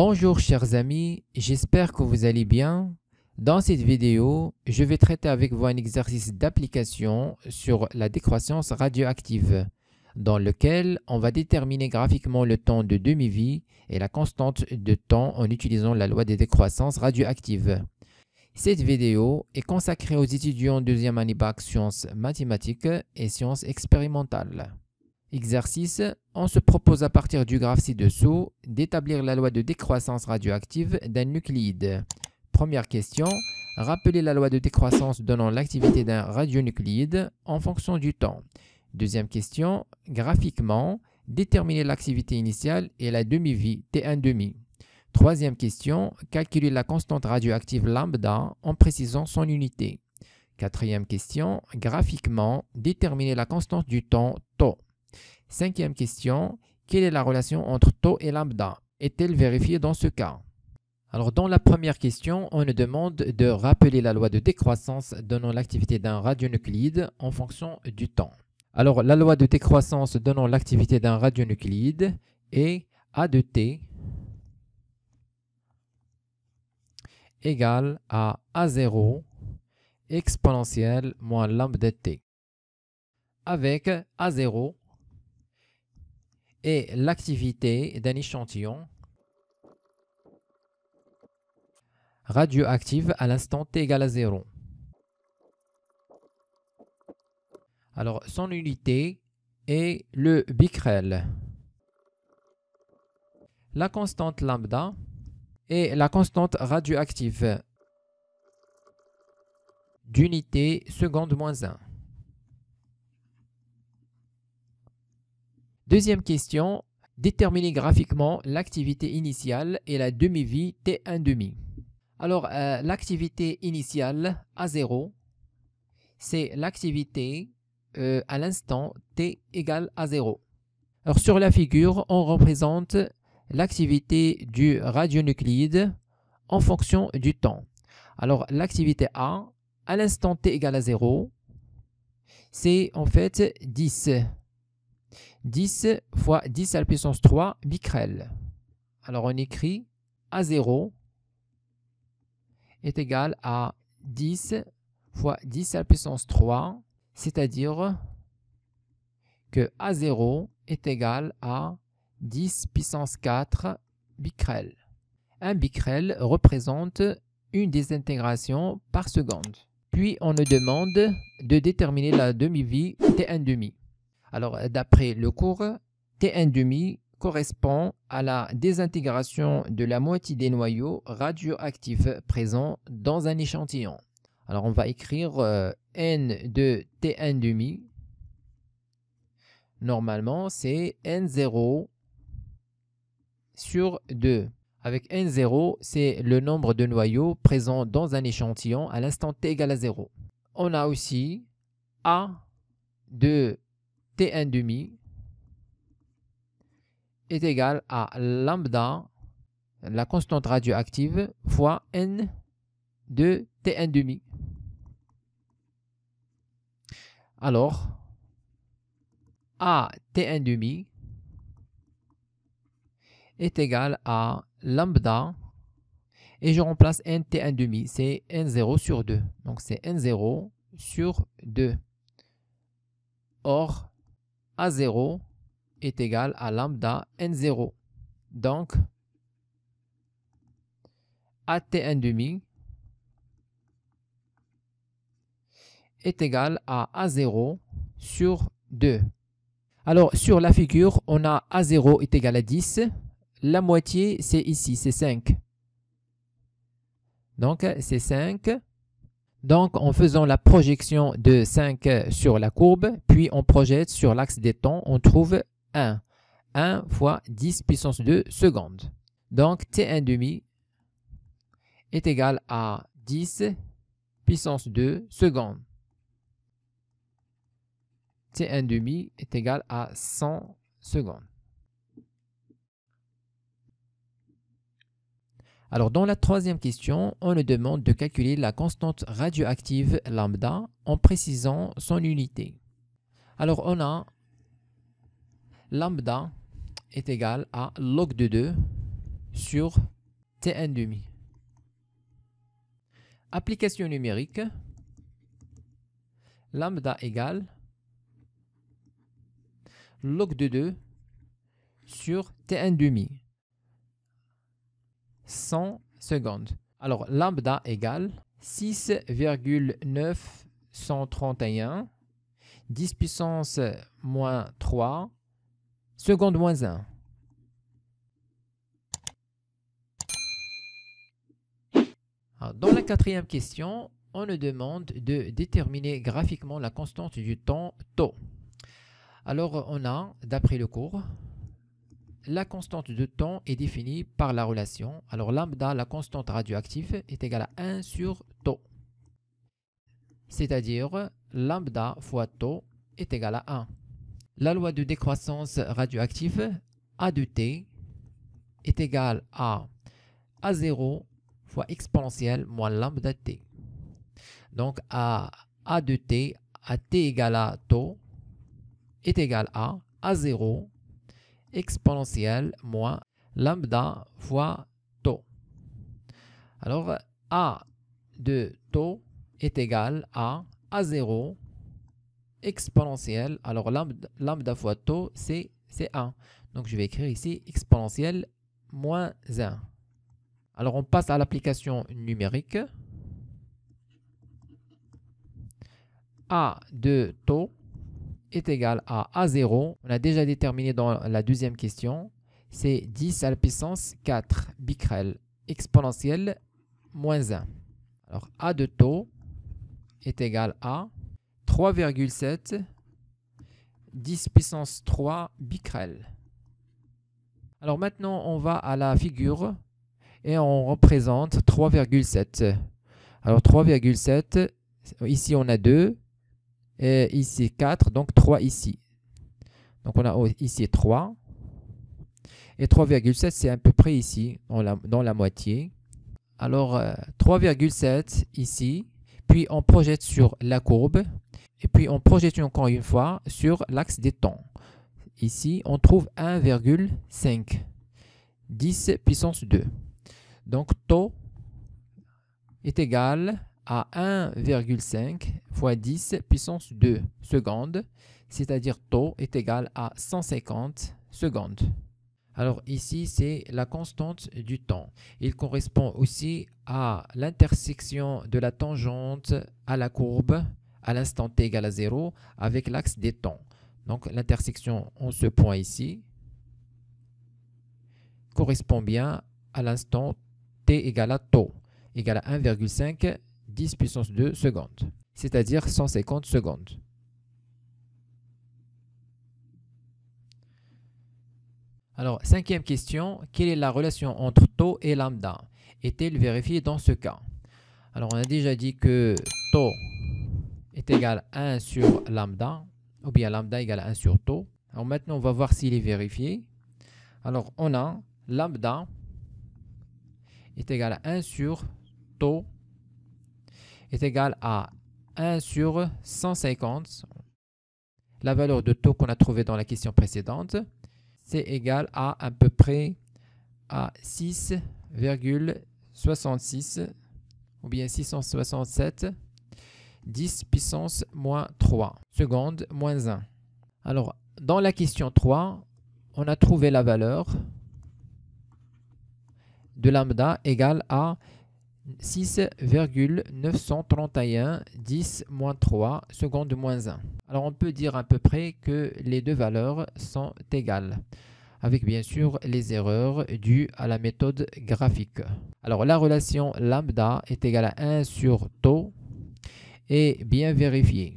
Bonjour chers amis, j'espère que vous allez bien. Dans cette vidéo, je vais traiter avec vous un exercice d'application sur la décroissance radioactive, dans lequel on va déterminer graphiquement le temps de demi-vie et la constante de temps en utilisant la loi des décroissances radioactives. Cette vidéo est consacrée aux étudiants deuxième année bac sciences mathématiques et sciences expérimentales. Exercice, on se propose à partir du graphe ci-dessous d'établir la loi de décroissance radioactive d'un nucléide. Première question, rappeler la loi de décroissance donnant l'activité d'un radionucléide en fonction du temps. Deuxième question, graphiquement, déterminer l'activité initiale et la demi-vie T1,5. Troisième question, calculer la constante radioactive lambda en précisant son unité. Quatrième question, graphiquement, déterminer la constante du temps Cinquième question, quelle est la relation entre tau et lambda Est-elle vérifiée dans ce cas alors, dans la première question, on nous demande de rappeler la loi de décroissance donnant l'activité d'un radionuclide en fonction du temps. Alors, la loi de décroissance donnant l'activité d'un radionuclide est A de T égale à A0 exponentielle moins lambda T, avec A0 et l'activité d'un échantillon radioactive à l'instant t égale à 0. Alors, son unité est le becquerel. La constante lambda est la constante radioactive d'unité seconde moins 1. Deuxième question, déterminer graphiquement l'activité initiale et la demi-vie T1,5. Alors, euh, l'activité initiale A0, c'est l'activité euh, à l'instant T égale à 0. Alors, sur la figure, on représente l'activité du radionuclide en fonction du temps. Alors, l'activité A, à l'instant T égale à 0, c'est en fait 10 10 fois 10 à la puissance 3 Bicrel. Alors on écrit A0 est égal à 10 fois 10 à la puissance 3, c'est-à-dire que A0 est égal à 10 puissance 4 Bicrel. Un Bicrel représente une désintégration par seconde. Puis on nous demande de déterminer la demi-vie T1 demi. Alors, euh, d'après le cours, t 1 demi correspond à la désintégration de la moitié des noyaux radioactifs présents dans un échantillon. Alors, on va écrire euh, N de t 1 demi. Normalement, c'est N0 sur 2. Avec N0, c'est le nombre de noyaux présents dans un échantillon à l'instant t égale à 0. On a aussi A de T1 demi est égal à lambda, la constante radioactive, fois N de T1 demi. Alors, A T1 demi est égal à lambda, et je remplace N T1 demi, c'est N0 sur 2. Donc c'est N0 sur 2. Or, a0 est égal à lambda N0. Donc, ATN demi est égal à A0 sur 2. Alors, sur la figure, on a A0 est égal à 10. La moitié, c'est ici, c'est 5. Donc, c'est 5. Donc, en faisant la projection de 5 sur la courbe, puis on projette sur l'axe des temps, on trouve 1. 1 fois 10 puissance 2 secondes. Donc, T1 demi est égal à 10 puissance 2 secondes. T1 demi est égal à 100 secondes. Alors dans la troisième question, on nous demande de calculer la constante radioactive lambda en précisant son unité. Alors on a lambda est égal à log de 2 sur Tn Application numérique, lambda égale log de 2 sur Tn demi. 100 secondes. Alors lambda égale 6,931 10 puissance moins 3 secondes moins 1. dans la quatrième question, on nous demande de déterminer graphiquement la constante du temps tau. Alors on a, d'après le cours, la constante de temps est définie par la relation. Alors lambda, la constante radioactive, est égale à 1 sur tau. C'est-à-dire lambda fois tau est égale à 1. La loi de décroissance radioactive A de t est égale à A0 fois exponentielle moins lambda t. Donc A, A de t, à t égale à tau, est égal à A0 exponentielle moins lambda fois taux. Alors, A de taux est égal à A0 exponentielle. Alors, lambda, lambda fois taux, c'est 1. Donc, je vais écrire ici exponentielle moins 1. Alors, on passe à l'application numérique. A de taux est égal à A0. On a déjà déterminé dans la deuxième question. C'est 10 à la puissance 4 becquerel exponentielle moins 1. Alors A de taux est égal à 3,7 10 puissance 3 becquerel. Alors maintenant, on va à la figure et on représente 3,7. Alors 3,7, ici on a 2, et euh, ici 4, donc 3 ici. Donc on a ici 3. Et 3,7, c'est à peu près ici, dans la, dans la moitié. Alors 3,7 euh, ici, puis on projette sur la courbe, et puis on projette encore une fois sur l'axe des temps. Ici, on trouve 1,5, 10 puissance 2. Donc taux est égal à 1,5 fois 10 puissance 2 secondes, c'est-à-dire taux est égal à 150 secondes. Alors ici, c'est la constante du temps. Il correspond aussi à l'intersection de la tangente à la courbe à l'instant t égal à 0 avec l'axe des temps. Donc l'intersection en ce point ici correspond bien à l'instant t égale à taux, égal à 1,5 10 puissance 2 secondes, c'est-à-dire 150 secondes. Alors, cinquième question, quelle est la relation entre taux et lambda Est-elle vérifiée dans ce cas Alors, on a déjà dit que taux est égal à 1 sur lambda, ou bien lambda égal à 1 sur taux. Alors maintenant, on va voir s'il est vérifié. Alors, on a lambda est égal à 1 sur taux est égal à 1 sur 150. La valeur de taux qu'on a trouvée dans la question précédente, c'est égal à à peu près à 6,66 ou bien 667 10 puissance moins 3 secondes moins 1. Alors, dans la question 3, on a trouvé la valeur de lambda égale à 6,931 10 moins 3 secondes moins 1. Alors on peut dire à peu près que les deux valeurs sont égales avec bien sûr les erreurs dues à la méthode graphique. Alors la relation lambda est égale à 1 sur taux est bien vérifiée.